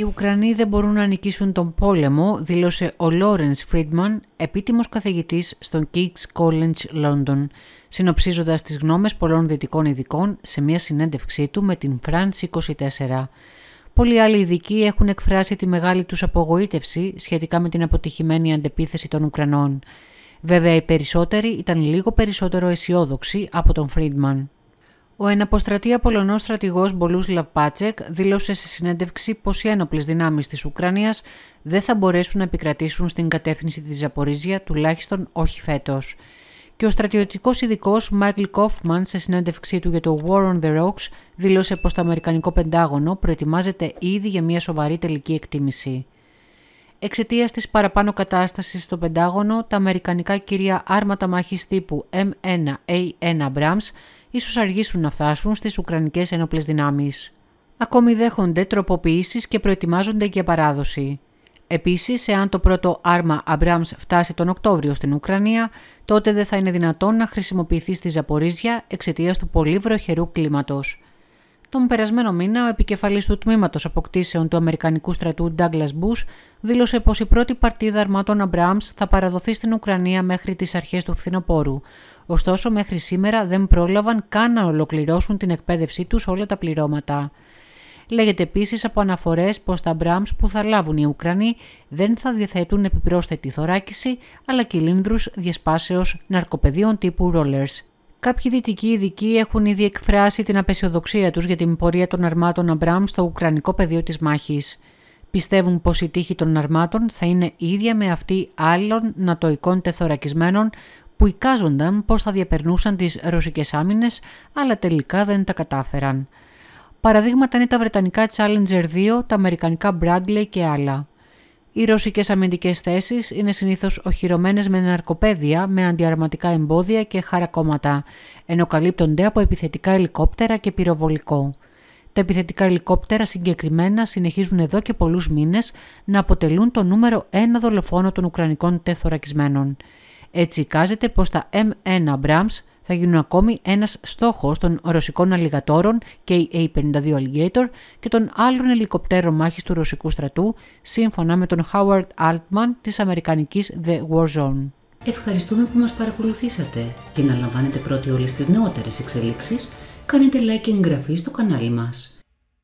Οι Ουκρανοί δεν μπορούν να νικήσουν τον πόλεμο, δήλωσε ο Λόρενς Φρίντμαν, επίτιμος καθηγητής στον King's College London, συνοψίζοντας τις γνώμες πολλών δυτικών ειδικών σε μια συνέντευξή του με την France 24. Πολλοί άλλοι ειδικοί έχουν εκφράσει τη μεγάλη τους απογοήτευση σχετικά με την αποτυχημένη αντεπίθεση των Ουκρανών. Βέβαια, οι περισσότεροι ήταν λίγο περισσότερο αισιόδοξοι από τον Φρίντμαν. Ο εναποστρατή Απολωνό στρατηγός Μπολούς Λαπάτσεκ δήλωσε σε συνέντευξη πως οι ένοπλες δυνάμεις της Ουκρανίας δεν θα μπορέσουν να επικρατήσουν στην κατεύθυνση της Ζαπορίζια, τουλάχιστον όχι φέτος. Και ο στρατιωτικός ειδικός Μάικλ Κόφμαν σε συνέντευξή του για το War on the Rocks δήλωσε πως το Αμερικανικό Πεντάγωνο προετοιμάζεται ήδη για μια σοβαρή τελική εκτίμηση. Εξαιτίας της παραπάνω κατάστασης στο Πεντάγωνο, τα αμερικανικά κυρία άρματα μάχης τύπου M1A1 Abrams ίσως αργήσουν να φτάσουν στις Ουκρανικές ενόπλες δυνάμεις. Ακόμη δέχονται τροποποιήσεις και προετοιμάζονται για παράδοση. Επίσης, εάν το πρώτο άρμα Abrams φτάσει τον Οκτώβριο στην Ουκρανία, τότε δεν θα είναι δυνατόν να χρησιμοποιηθεί στη Ζαπορίζια εξαιτίας του πολύ βροχερού κλίματος. Τον περασμένο μήνα, ο επικεφαλής του τμήματος αποκτήσεων του Αμερικανικού στρατού Douglas Bush δήλωσε πως η πρώτη παρτίδα αρμάτων Abrams θα παραδοθεί στην Ουκρανία μέχρι τις αρχές του φθινοπόρου. Ωστόσο, μέχρι σήμερα δεν πρόλαβαν καν να ολοκληρώσουν την εκπαίδευσή τους όλα τα πληρώματα. Λέγεται επίσης από αναφορές πως τα Μπραμ που θα λάβουν οι Ουκρανοί δεν θα διαθέτουν επιπρόσθετη θωράκιση αλλά κυλίνδρους διασπάσεως ναρκοπαιδίων τύπου rollers. Κάποιοι δυτικοί ειδικοί έχουν ήδη εκφράσει την απεσιοδοξία τους για την πορεία των αρμάτων Αμπραμ στο ουκρανικό πεδίο της μάχης. Πιστεύουν πως η τύχη των αρμάτων θα είναι ίδια με αυτή άλλων νατοικών τεθωρακισμένων που εικάζονταν πως θα διαπερνούσαν τις ρωσικές άμυνες, αλλά τελικά δεν τα κατάφεραν. Παραδείγματα είναι τα βρετανικά Challenger 2, τα αμερικανικά Bradley και άλλα. Οι ρωσικές αμυντικές θέσεις είναι συνήθως οχυρωμένες με ναρκοπέδια με αντιαρματικά εμπόδια και χαρακόμματα, ενώ καλύπτονται από επιθετικά ελικόπτερα και πυροβολικό. Τα επιθετικά ελικόπτερα συγκεκριμένα συνεχίζουν εδώ και πολλούς μήνες να αποτελούν το νούμερο ένα δολοφόνο των Ουκρανικών τεθωρακισμένων. Έτσι εικάζεται πως τα M1 Abrams θα γίνουν ακόμη ένας στόχος των ρωσικων αλιγατόρων αλληγατόρων KA-52 Alligator και των άλλων ελικοπτέρων μάχης του ρωσικού στρατού, σύμφωνα με τον Howard Altman της Αμερικανικής The War Zone. Ευχαριστούμε που μας παρακολουθήσατε και να λαμβάνετε πρώτοι όλες τις νεότερες εξελίξεις, κάνετε like και εγγραφή στο κανάλι μας.